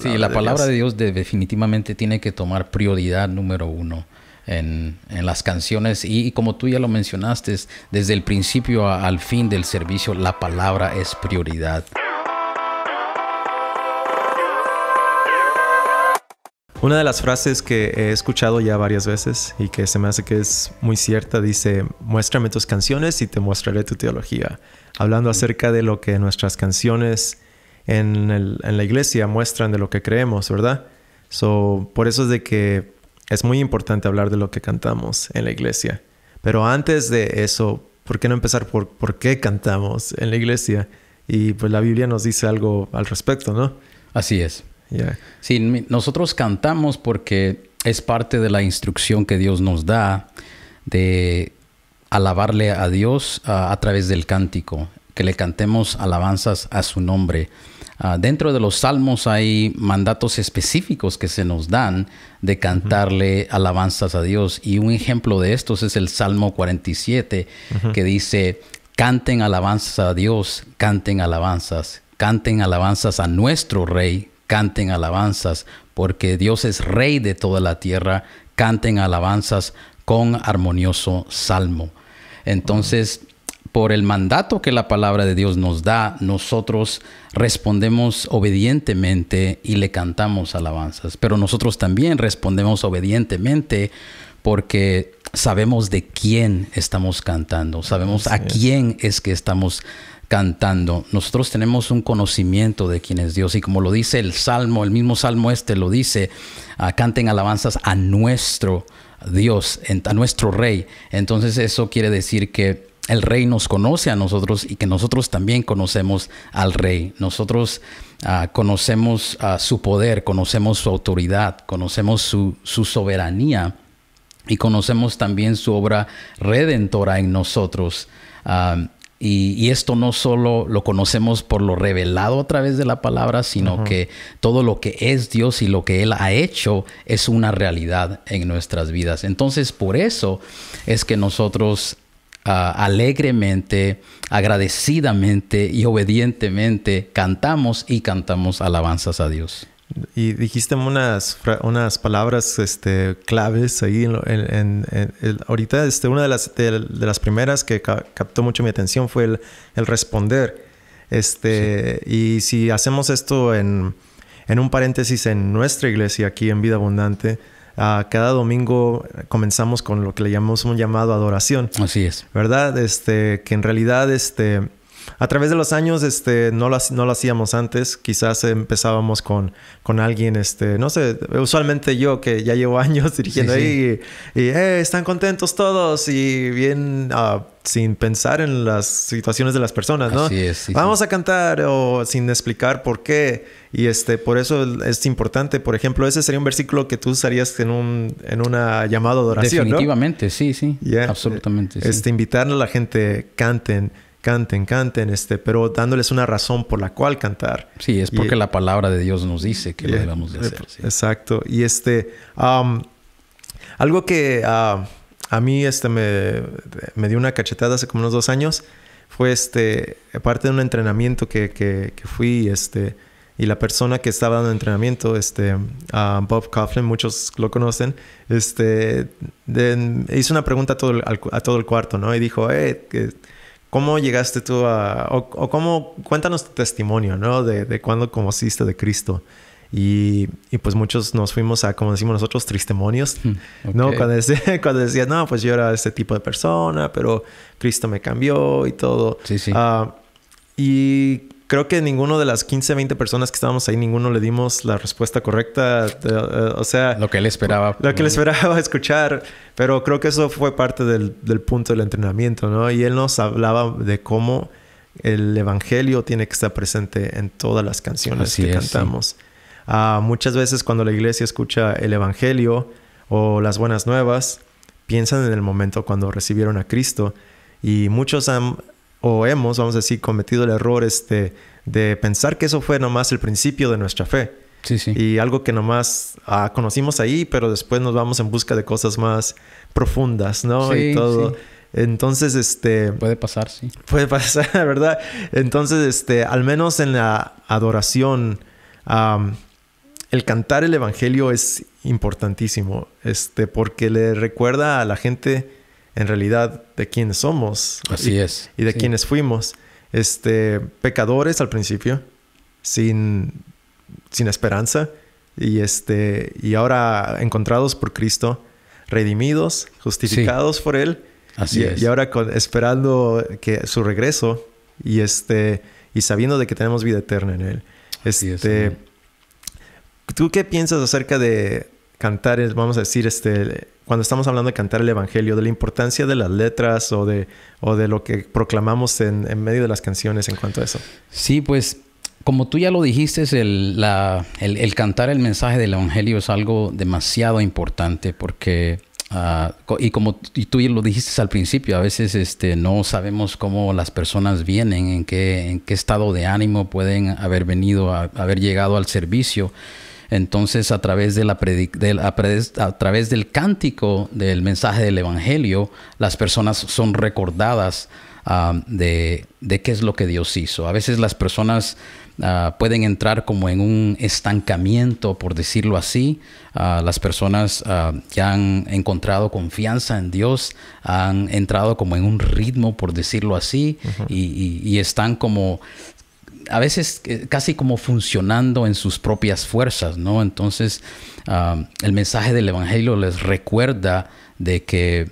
sí, la palabra de Dios definitivamente tiene que tomar prioridad número uno. En, las canciones y, como tú ya lo mencionaste, desde el principio al fin del servicio, la palabra es prioridad. Una de las frases que he escuchado ya varias veces y que se me hace que es muy cierta dice, muéstrame tus canciones y te mostraré tu teología, hablando acerca de lo que nuestras canciones en, la iglesia muestran de lo que creemos, ¿verdad? So, por eso es de que es muy importante hablar de lo que cantamos en la iglesia. Pero antes de eso, ¿por qué no empezar por por qué cantamos en la iglesia? Y pues la Biblia nos dice algo al respecto, ¿no? Así es. Sí, nosotros cantamos porque es parte de la instrucción que Dios nos da de alabarle a Dios a través del cántico que le cantemos alabanzas a su nombre. Ah, dentro de los salmos hay mandatos específicos que se nos dan de cantarle alabanzas a Dios. Y un ejemplo de estos es el Salmo 47, que dice, canten alabanzas a Dios, canten alabanzas, canten alabanzas a nuestro Rey, canten alabanzas, porque Dios es Rey de toda la tierra, canten alabanzas con armonioso salmo. Entonces, por el mandato que la palabra de Dios nos da, nosotros respondemos obedientemente y le cantamos alabanzas. Pero nosotros también respondemos obedientemente porque sabemos de quién estamos cantando, sabemos a quién es que estamos cantando. Nosotros tenemos un conocimiento de quién es Dios y como lo dice el Salmo, el mismo Salmo este lo dice, ah, canten alabanzas a nuestro Dios, a nuestro Rey. Entonces eso quiere decir que el rey nos conoce a nosotros y que nosotros también conocemos al rey. Nosotros ah, conocemos ah, su poder, conocemos su autoridad, conocemos su, soberanía y conocemos también su obra redentora en nosotros. Ah, y, esto no solo lo conocemos por lo revelado a través de la palabra, sino que todo lo que es Dios y lo que Él ha hecho es una realidad en nuestras vidas. Entonces, por eso es que nosotros Ah, alegremente, agradecidamente y obedientemente cantamos y cantamos alabanzas a Dios. Y dijiste unas, unas palabras este, claves ahí. En, en, ahorita este, una de las, de, las primeras que captó mucho mi atención fue el, responder. Este, Y si hacemos esto en, un paréntesis en nuestra iglesia aquí en Vida Abundante, Ah, cada domingo comenzamos con lo que le llamamos un llamado a adoración. Así es. ¿Verdad? Este, que en realidad, este, a través de los años este, no, lo, no lo hacíamos antes. Quizás empezábamos con, con alguien, este, no sé, usualmente yo que ya llevo años dirigiendo ahí y, eh, están contentos todos y bien ah, sin pensar en las situaciones de las personas, ¿no? Así es, Vamos a cantar o sin explicar por qué. Y este, por eso es importante. Por ejemplo, ese sería un versículo que tú usarías en un en una llamada de oración, Definitivamente, sí, sí. Absolutamente. Este, invitar a la gente canten canten, canten, este, pero dándoles una razón por la cual cantar. Sí, es porque la palabra de Dios nos dice que lo debemos de hacer. Exacto. Y este, algo que ah, a mí este, me, dio una cachetada hace como unos dos años fue este, parte de un entrenamiento que, fui, este, y la persona que estaba dando entrenamiento, este, Bob Coughlin, muchos lo conocen, este, hizo una pregunta a todo, el, cuarto, ¿no? Y dijo, eh, que ¿Cómo llegaste tú a... o, cómo... Cuéntanos tu testimonio, ¿no? De, de cuándo conociste de Cristo. Y, y, pues muchos nos fuimos a, como decimos nosotros, tristemonios, ¿no? Cuando decía, no, pues yo era este tipo de persona, pero Cristo me cambió y todo. Sí, sí. Ah, y creo que ninguno de las 15, 20 personas que estábamos ahí, ninguno le dimos la respuesta correcta. Eh, eh, o sea... Lo que él esperaba. Lo que él mm. esperaba escuchar. Pero creo que eso fue parte del, punto del entrenamiento, ¿no? Y él nos hablaba de cómo el Evangelio tiene que estar presente en todas las canciones que cantamos. Ah, muchas veces cuando la iglesia escucha el Evangelio o las buenas nuevas, piensan en el momento cuando recibieron a Cristo y muchos han o hemos, vamos a decir, cometido el error este, de pensar que eso fue nomás el principio de nuestra fe. Sí, sí. Y algo que nomás ah, conocimos ahí, pero después nos vamos en busca de cosas más profundas, ¿no? y todo. Entonces, este... Puede pasar, sí. Puede pasar, ¿verdad? Entonces, este, al menos en la adoración, el cantar el Evangelio es importantísimo, este, porque le recuerda a la gente en realidad de quiénes somos. Así es. Y de quienes fuimos. Este, pecadores al principio, sin, sin esperanza, y, este, y ahora encontrados por Cristo, redimidos, justificados por Él. Así y, es. Y ahora esperando que su regreso y, este, y sabiendo de que tenemos vida eterna en Él. Este, ¿Tú qué piensas acerca de cantar, vamos a decir, este, cuando estamos hablando de cantar el Evangelio, de la importancia de las letras o de, o de lo que proclamamos en, medio de las canciones en cuanto a eso. Sí, pues como tú ya lo dijiste, el, el, cantar el mensaje del Evangelio es algo demasiado importante porque, ah, y como y tú ya lo dijiste al principio, a veces este, no sabemos cómo las personas vienen, en qué, en qué estado de ánimo pueden haber venido, a, haber llegado al servicio. Entonces, a través, de la a través del cántico del mensaje del Evangelio, las personas son recordadas ah, de, qué es lo que Dios hizo. A veces las personas ah, pueden entrar como en un estancamiento, por decirlo así. Ah, las personas que han encontrado confianza en Dios han entrado como en un ritmo, por decirlo así, y están como a veces eh, casi como funcionando en sus propias fuerzas, ¿no? Entonces, el mensaje del Evangelio les recuerda de que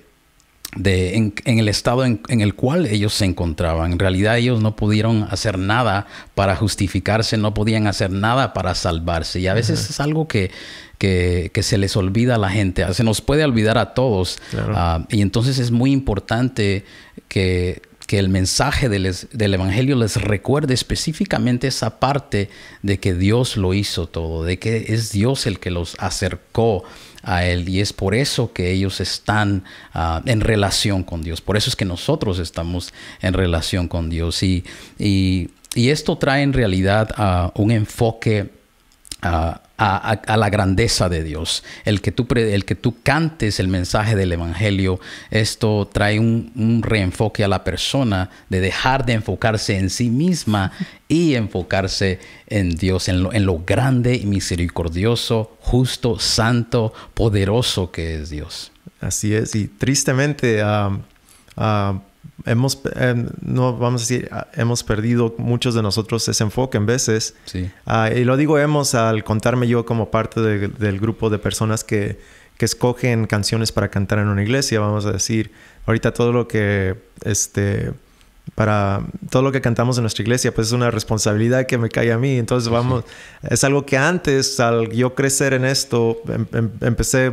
en, el estado en, el cual ellos se encontraban. En realidad ellos no pudieron hacer nada para justificarse, no podían hacer nada para salvarse. Y a veces es algo que, que, se les olvida a la gente, se nos puede olvidar a todos. Ah, y entonces es muy importante que que el mensaje del, Evangelio les recuerde específicamente esa parte de que Dios lo hizo todo, de que es Dios el que los acercó a Él y es por eso que ellos están ah, en relación con Dios, por eso es que nosotros estamos en relación con Dios y, y, esto trae en realidad a ah, un enfoque ah, a, la grandeza de Dios. El que, tú, el que tú cantes el mensaje del Evangelio, esto trae un, reenfoque a la persona de dejar de enfocarse en sí misma y enfocarse en Dios, en lo, grande y misericordioso, justo, santo, poderoso que es Dios. Así es, y tristemente... Ah, ah, hemos, eh, no vamos a decir, ah, hemos perdido muchos de nosotros ese enfoque en veces. Sí. Ah, y lo digo hemos al contarme yo como parte del grupo de personas que, escogen canciones para cantar en una iglesia, vamos a decir, ahorita todo lo que, este, para todo lo que cantamos en nuestra iglesia, pues es una responsabilidad que me cae a mí. Entonces vamos, es algo que antes, al yo crecer en esto, em, em, empecé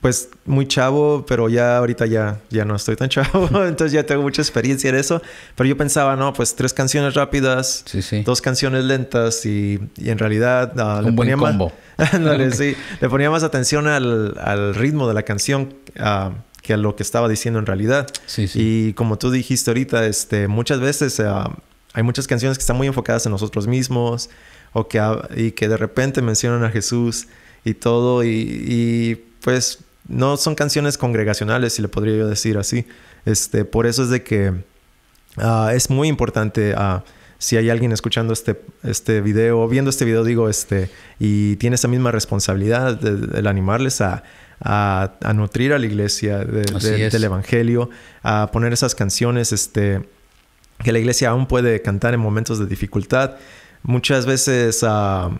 pues muy chavo, pero ya ahorita ya, ya no estoy tan chavo, entonces ya tengo mucha experiencia en eso, pero yo pensaba, no, pues tres canciones rápidas, dos canciones lentas y, y en realidad Un le, ponía combo. Más, sí, le ponía más atención al, al ritmo de la canción ah, que a lo que estaba diciendo en realidad. Y como tú dijiste ahorita, este, muchas veces ah, hay muchas canciones que están muy enfocadas en nosotros mismos o que, ah, y que de repente mencionan a Jesús y todo y, y pues no son canciones congregacionales, si le podría yo decir así. Este, por eso es de que ah, es muy importante ah, si hay alguien escuchando este, este video o viendo este video, digo, este, y tiene esa misma responsabilidad de, animarles a, a, nutrir a la iglesia del Evangelio, a poner esas canciones este, que la iglesia aún puede cantar en momentos de dificultad. Muchas veces... Ah,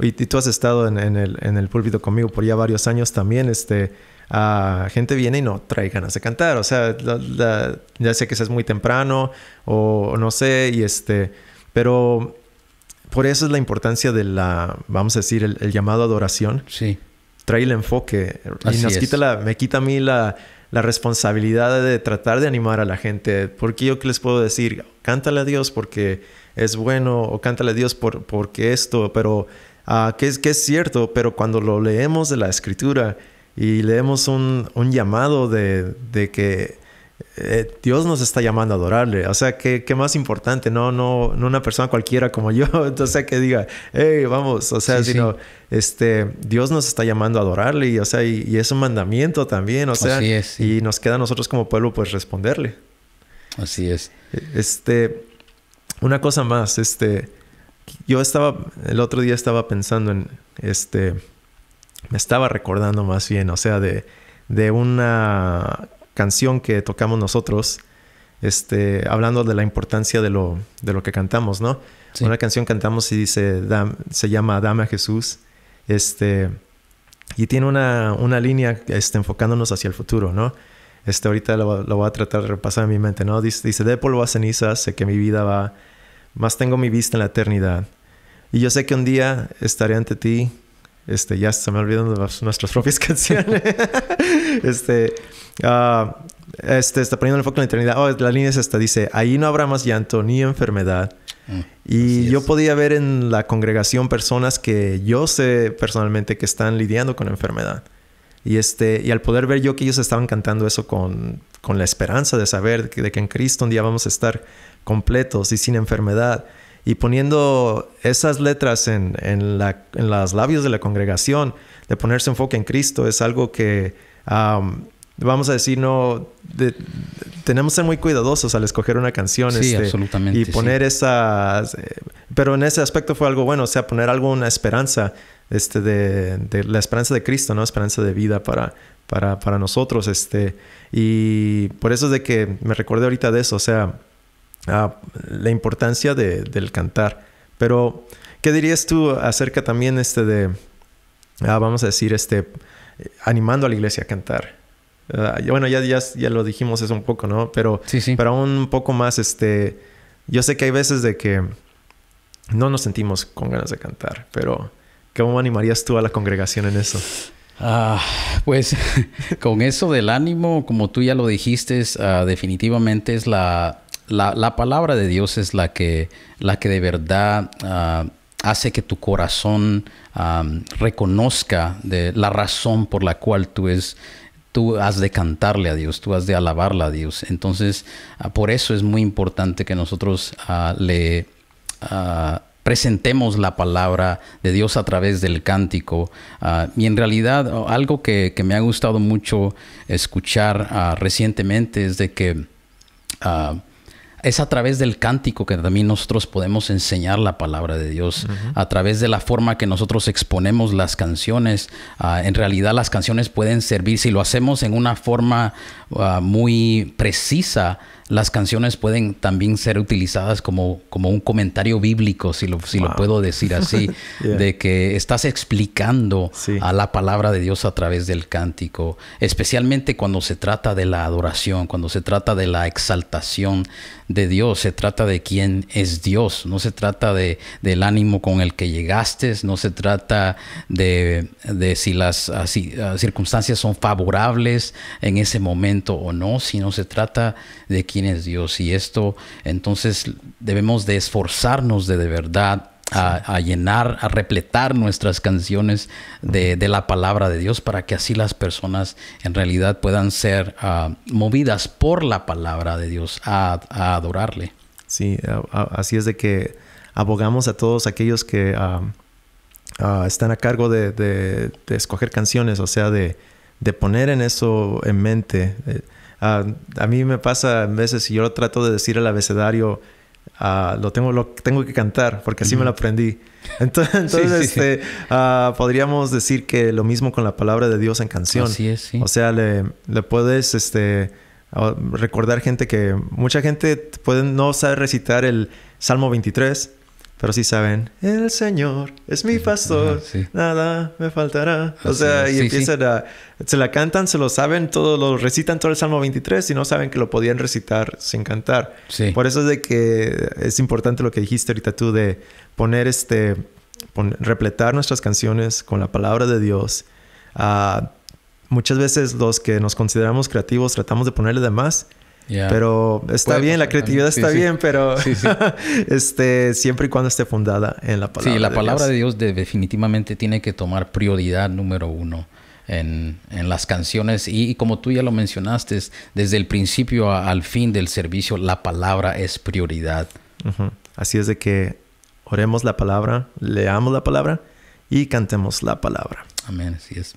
y, tú has estado en, el, en púlpito conmigo por ya varios años también, este, ah, gente viene y no trae ganas de cantar. O sea, ya sé que es muy temprano o no sé, y este, pero por eso es la importancia de la, vamos a decir, el, llamado a adoración. Sí. Trae el enfoque Así y nos quita la, me quita a mí la, responsabilidad de tratar de animar a la gente. Porque yo que les puedo decir, cántale a Dios porque es bueno o cántale a Dios por, porque esto, pero Ah, que, es, que es cierto, pero cuando lo leemos de la escritura y leemos un, llamado de, que eh, Dios nos está llamando a adorarle. O sea, ¿qué, más importante? No, no, una persona cualquiera como yo, entonces que diga, hey, vamos, o sea, sino, este, Dios nos está llamando a adorarle y, o sea, y, es un mandamiento también, o sea, y nos queda a nosotros como pueblo pues responderle. Así es. Este, una cosa más, este, yo estaba, el otro día estaba pensando en, este, me estaba recordando más bien, o sea, de, de una canción que tocamos nosotros, este, hablando de la importancia de lo, de lo que cantamos, ¿no? Una canción cantamos y dice, se llama Dame a Jesús, este, y tiene una, una línea este, enfocándonos hacia el futuro, ¿no? Este, ahorita lo, lo voy a tratar de repasar en mi mente, ¿no? Dice, dice, de polvo a ceniza, sé que mi vida va más tengo mi vista en la eternidad. Y yo sé que un día estaré ante ti. Este, ya se me olvidan nuestras propias canciones. Este, ah, este, está poniendo el foco en la eternidad. Oh, la línea es esta, dice, ahí no habrá más llanto ni enfermedad. Mm, y yo podía ver en la congregación personas que yo sé personalmente que están lidiando con enfermedad. Y, este, y al poder ver yo que ellos estaban cantando eso con, la esperanza de saber que, de que en Cristo un día vamos a estar completos y sin enfermedad, y poniendo esas letras en, en, la, en los labios de la congregación, de ponerse enfoque en Cristo, es algo que, vamos a decir, no, tenemos que ser muy cuidadosos al escoger una canción. Sí, este, absolutamente. Y poner esas... Eh, pero en ese aspecto fue algo bueno, o sea, poner una esperanza este, de, la esperanza de Cristo, ¿no? Esperanza de vida para, para, para nosotros, este, y por eso es de que me recordé ahorita de eso, o sea, ah, la importancia de, del cantar. Pero, ¿qué dirías tú acerca también, este, de, ah, vamos a decir, este, animando a la iglesia a cantar? Ah, bueno, ya, ya, ya, lo dijimos eso un poco, ¿no? Pero, sí, pero un poco más, este, yo sé que hay veces de que no nos sentimos con ganas de cantar, pero ¿Cómo animarías tú a la congregación en eso? Ah, pues con eso del ánimo, como tú ya lo dijiste, ah, definitivamente es la, palabra de Dios es la que, la que de verdad ah, hace que tu corazón ah, reconozca la razón por la cual tú es, tú has de cantarle a Dios, tú has de alabarle a Dios. Entonces, por eso es muy importante que nosotros le presentemos la palabra de Dios a través del cántico. Ah, y en realidad algo que, me ha gustado mucho escuchar ah, recientemente es de que ah, es a través del cántico que también nosotros podemos enseñar la palabra de Dios, a través de la forma que nosotros exponemos las canciones. Ah, en realidad las canciones pueden servir, si lo hacemos en una forma ah, muy precisa, las canciones pueden también ser utilizadas como, como un comentario bíblico, si lo, si lo puedo decir así, de que estás explicando a la palabra de Dios a través del cántico, especialmente cuando se trata de la adoración, cuando se trata de la exaltación de Dios, se trata de quién es Dios, no se trata de, del ánimo con el que llegaste, no se trata de, de si las circunstancias son favorables en ese momento o no, sino se trata de quién es Dios. Y esto entonces debemos de esforzarnos de de verdad a, llenar, a repletar nuestras canciones de, la palabra de Dios para que así las personas en realidad puedan ser ah, movidas por la palabra de Dios a, adorarle. Sí, así es de que abogamos a todos aquellos que ah, ah, están a cargo de, escoger canciones, o sea, de, poner en eso en mente. Eh, a mí me pasa a veces, si yo trato de decir el abecedario, Ah, lo tengo lo tengo que cantar porque así me lo aprendí. Entonces, entonces este, ah, podríamos decir que lo mismo con la palabra de Dios en canción. O sea, le, le puedes este, ah, recordar gente que mucha gente puede no saber recitar el Salmo 23, pero sí saben, el Señor es mi pastor, nada me faltará. o sea, y empiezan a... Se la cantan, se lo saben, todos lo recitan todo el Salmo 23 y no saben que lo podían recitar sin cantar. Por eso es de que es importante lo que dijiste ahorita tú de poner este... repletar nuestras canciones con la palabra de Dios. Ah, muchas veces los que nos consideramos creativos tratamos de ponerle de más pero está bien, la creatividad está bien, pero este, siempre y cuando esté fundada en la palabra. Sí, la palabra de Dios definitivamente tiene que tomar prioridad número uno. En, las canciones y, como tú ya lo mencionaste, desde el principio al fin del servicio, la palabra es prioridad. Así es de que oremos la palabra, leamos la palabra y cantemos la palabra. Amén, así es.